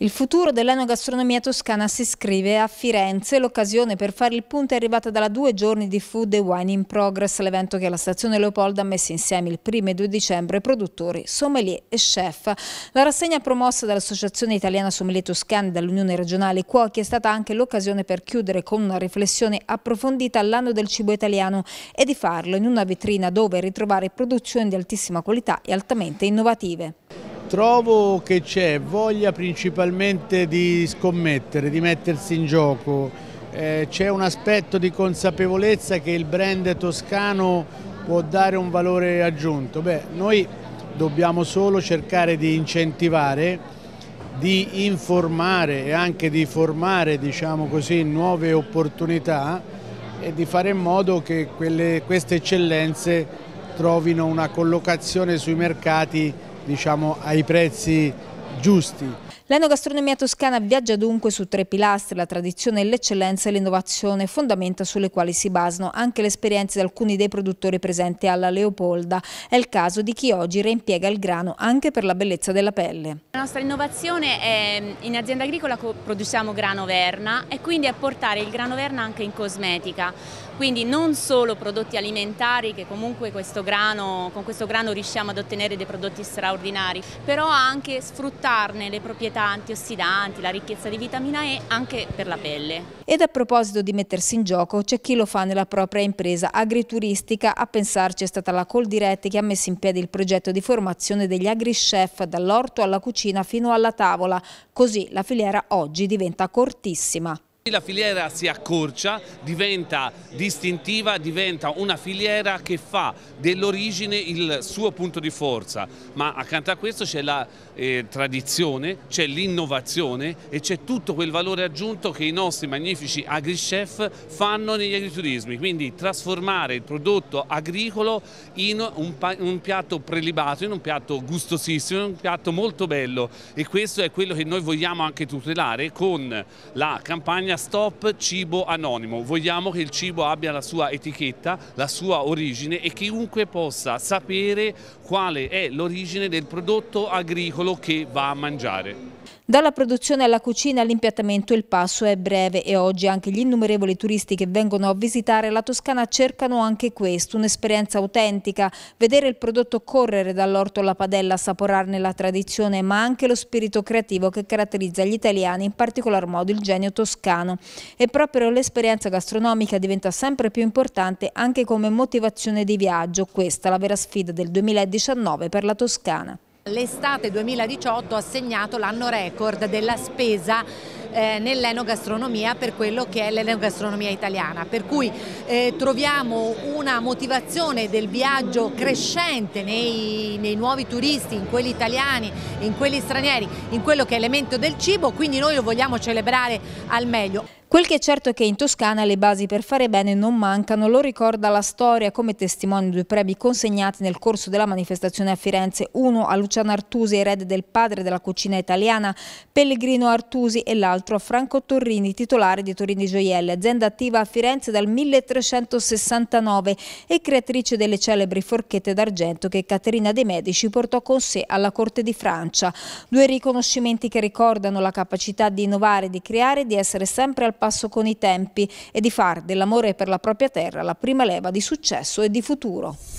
Il futuro dell'enogastronomia toscana si scrive a Firenze. L'occasione per fare il punto è arrivata dalla due giorni di Food and Wine in Progress, l'evento che alla stazione Leopoldo ha messo insieme il 1 e 2 dicembre produttori, sommelier e chef. La rassegna promossa dall'Associazione Italiana Sommelier Toscani e dall'Unione Regionale Cuochi è stata anche l'occasione per chiudere con una riflessione approfondita all'anno del cibo italiano e di farlo in una vetrina dove ritrovare produzioni di altissima qualità e altamente innovative. Trovo che c'è voglia principalmente di scommettere, di mettersi in gioco, eh, c'è un aspetto di consapevolezza che il brand toscano può dare un valore aggiunto. Beh, noi dobbiamo solo cercare di incentivare di informare e anche di formare diciamo così, nuove opportunità e di fare in modo che quelle, queste eccellenze trovino una collocazione sui mercati diciamo, ai prezzi giusti. L'enogastronomia toscana viaggia dunque su tre pilastri, la tradizione, l'eccellenza e l'innovazione, fondamenta sulle quali si basano anche le esperienze di alcuni dei produttori presenti alla Leopolda. È il caso di chi oggi reimpiega il grano anche per la bellezza della pelle. La nostra innovazione è in azienda agricola produciamo grano verna e quindi è portare il grano verna anche in cosmetica, quindi non solo prodotti alimentari che comunque questo grano, con questo grano riusciamo ad ottenere dei prodotti straordinari, però anche sfruttarne le proprietà proprietà antiossidanti, la ricchezza di vitamina E anche per la pelle. Ed a proposito di mettersi in gioco, c'è chi lo fa nella propria impresa agrituristica. A pensarci è stata la Coldiretti che ha messo in piedi il progetto di formazione degli agri-chef dall'orto alla cucina fino alla tavola. Così la filiera oggi diventa cortissima. La filiera si accorcia, diventa distintiva, diventa una filiera che fa dell'origine il suo punto di forza, ma accanto a questo c'è la eh, tradizione, c'è l'innovazione e c'è tutto quel valore aggiunto che i nostri magnifici agri-chef fanno negli agriturismi, quindi trasformare il prodotto agricolo in un, un piatto prelibato, in un piatto gustosissimo, in un piatto molto bello e questo è quello che noi vogliamo anche tutelare con la campagna stop cibo anonimo, vogliamo che il cibo abbia la sua etichetta, la sua origine e chiunque possa sapere quale è l'origine del prodotto agricolo che va a mangiare. Dalla produzione alla cucina all'impiattamento il passo è breve e oggi anche gli innumerevoli turisti che vengono a visitare la Toscana cercano anche questo, un'esperienza autentica, vedere il prodotto correre dall'orto alla padella, assaporarne la tradizione, ma anche lo spirito creativo che caratterizza gli italiani, in particolar modo il genio toscano. E proprio l'esperienza gastronomica diventa sempre più importante anche come motivazione di viaggio, questa la vera sfida del 2019 per la Toscana. L'estate 2018 ha segnato l'anno record della spesa eh, nell'enogastronomia per quello che è l'enogastronomia italiana, per cui eh, troviamo una motivazione del viaggio crescente nei, nei, nuovi turisti, in quelli italiani, in quelli stranieri, in quello che è l'elemento del cibo, quindi noi lo vogliamo celebrare al meglio. Quel che è certo è che in Toscana le basi per fare bene non mancano, lo ricorda la storia come testimoni due premi consegnati nel corso della manifestazione a Firenze, uno a Luciano Artusi, erede del padre della cucina italiana, Pellegrino Artusi e l'altro a Franco Torrini, titolare di Torrini Gioielli, azienda attiva a Firenze dal 1369 e creatrice delle celebri forchette d'argento che Caterina De Medici portò con sé alla corte di Francia. Due riconoscimenti che ricordano la capacità di innovare, di creare, e di essere sempre al passo con i tempi e di far dell'amore per la propria terra la prima leva di successo e di futuro.